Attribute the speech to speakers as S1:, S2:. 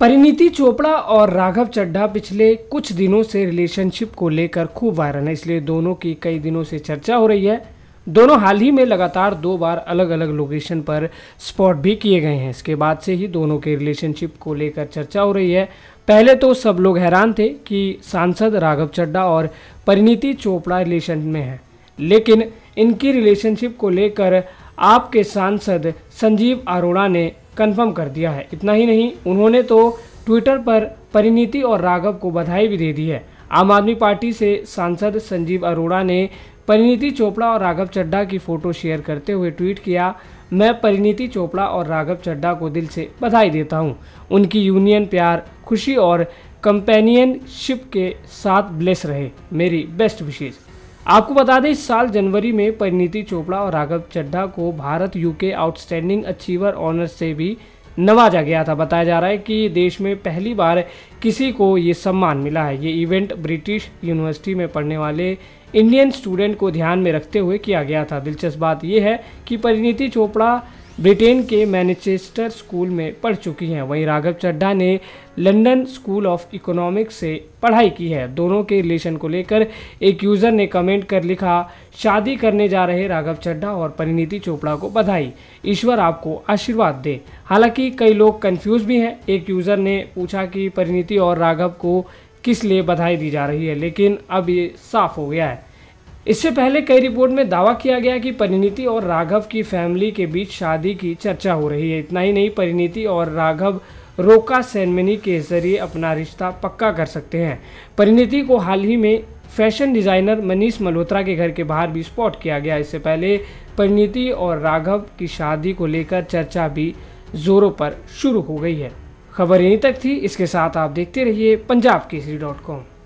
S1: परिणीति चोपड़ा और राघव चड्ढा पिछले कुछ दिनों से रिलेशनशिप को लेकर खूब वायरल है इसलिए दोनों की कई दिनों से चर्चा हो रही है दोनों हाल ही में लगातार दो बार अलग अलग लोकेशन पर स्पॉट भी किए गए हैं इसके बाद से ही दोनों के रिलेशनशिप को लेकर चर्चा हो रही है पहले तो सब लोग हैरान थे कि सांसद राघव चड्ढा और परिणीति चोपड़ा रिलेशन में हैं लेकिन इनकी रिलेशनशिप को लेकर आपके सांसद संजीव अरोड़ा ने कंफर्म कर दिया है इतना ही नहीं उन्होंने तो ट्विटर पर परिणीति और राघव को बधाई भी दे दी है आम आदमी पार्टी से सांसद संजीव अरोड़ा ने परिणीति चोपड़ा और राघव चड्ढा की फ़ोटो शेयर करते हुए ट्वीट किया मैं परिणीति चोपड़ा और राघव चड्ढा को दिल से बधाई देता हूं। उनकी यूनियन प्यार खुशी और कंपेनियनशिप के साथ ब्लेस रहे मेरी बेस्ट विशेष आपको बता दें इस साल जनवरी में परिणीति चोपड़ा और राघव चड्ढा को Bharat UK outstanding achiever honour से भी नवाजा गया था बताया जा रहा है कि देश में पहली बार किसी को ये सम्मान मिला है ये इवेंट ब्रिटिश यूनिवर्सिटी में पढ़ने वाले इंडियन स्टूडेंट को ध्यान में रखते हुए किया गया था दिलचस्प बात यह है कि परिणीति चोपड़ा ब्रिटेन के मैनचेस्टर स्कूल में पढ़ चुकी हैं वहीं राघव चड्ढा ने लंदन स्कूल ऑफ इकोनॉमिक्स से पढ़ाई की है दोनों के रिलेशन को लेकर एक यूज़र ने कमेंट कर लिखा शादी करने जा रहे राघव चड्ढा और परिणीति चोपड़ा को बधाई ईश्वर आपको आशीर्वाद दे हालांकि कई लोग कंफ्यूज भी हैं एक यूज़र ने पूछा कि परिणीति और राघव को किस लिए बधाई दी जा रही है लेकिन अब ये साफ हो गया है इससे पहले कई रिपोर्ट में दावा किया गया कि परिणीति और राघव की फैमिली के बीच शादी की चर्चा हो रही है इतना ही नहीं परिणीति और राघव रोका सेनमनी के जरिए अपना रिश्ता पक्का कर सकते हैं परिणीति को हाल ही में फैशन डिज़ाइनर मनीष मल्होत्रा के घर के बाहर भी स्पॉट किया गया इससे पहले परिणीति और राघव की शादी को लेकर चर्चा भी जोरों पर शुरू हो गई है खबर यहीं तक थी इसके साथ आप देखते रहिए पंजाब केसरी डॉट कॉम